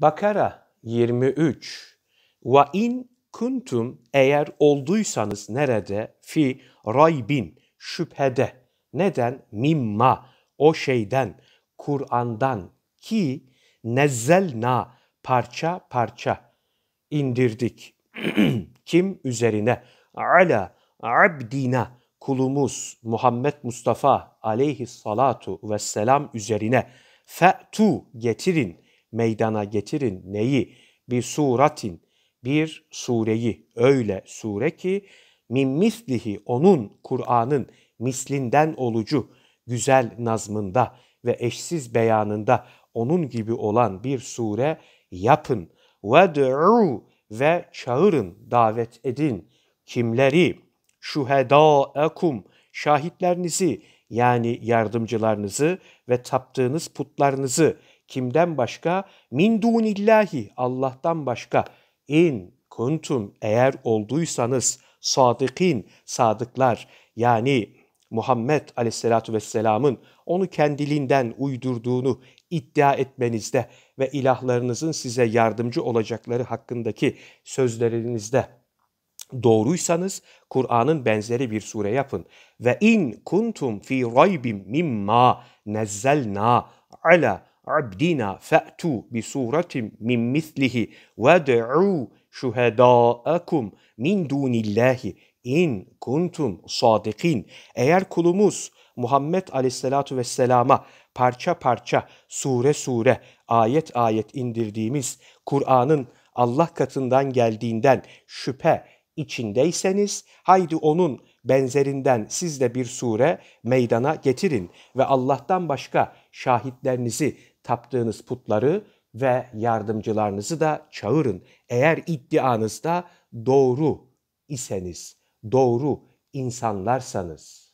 Bakara 23 ve in kuntum eğer olduysanız nerede fi raybin şüphede neden mimma o şeyden Kur'an'dan ki nezzelna parça parça indirdik kim üzerine ala abdina kulumuz Muhammed Mustafa aleyhissalatu vesselam üzerine fe'tu getirin meydana getirin neyi? Bir suratin, bir sureyi, öyle sure ki min mislihi onun Kur'an'ın mislinden olucu, güzel nazmında ve eşsiz beyanında onun gibi olan bir sure yapın. ve Ved'u ve çağırın, davet edin. Kimleri? Şuhedâekum, şahitlerinizi yani yardımcılarınızı ve taptığınız putlarınızı Kimden başka? Min dunillahi Allah'tan başka. İn kuntum eğer olduysanız sadıkin sadıklar yani Muhammed aleyhissalatu vesselamın onu kendiliğinden uydurduğunu iddia etmenizde ve ilahlarınızın size yardımcı olacakları hakkındaki sözlerinizde doğruysanız Kur'an'ın benzeri bir sure yapın. Ve in kuntum fi raybim mimma nezzelna ala abdina fe'tu bi suratim min mislihi ve de'u şuhedâekum min dunillahi in kuntum sadikin. Eğer kulumuz Muhammed Aleyhisselatu Vesselam'a parça parça, sure sure, ayet ayet indirdiğimiz Kur'an'ın Allah katından geldiğinden şüphe içindeyseniz haydi onun benzerinden siz de bir sure meydana getirin ve Allah'tan başka şahitlerinizi taptığınız putları ve yardımcılarınızı da çağırın. Eğer iddianızda doğru iseniz, doğru insanlarsanız.''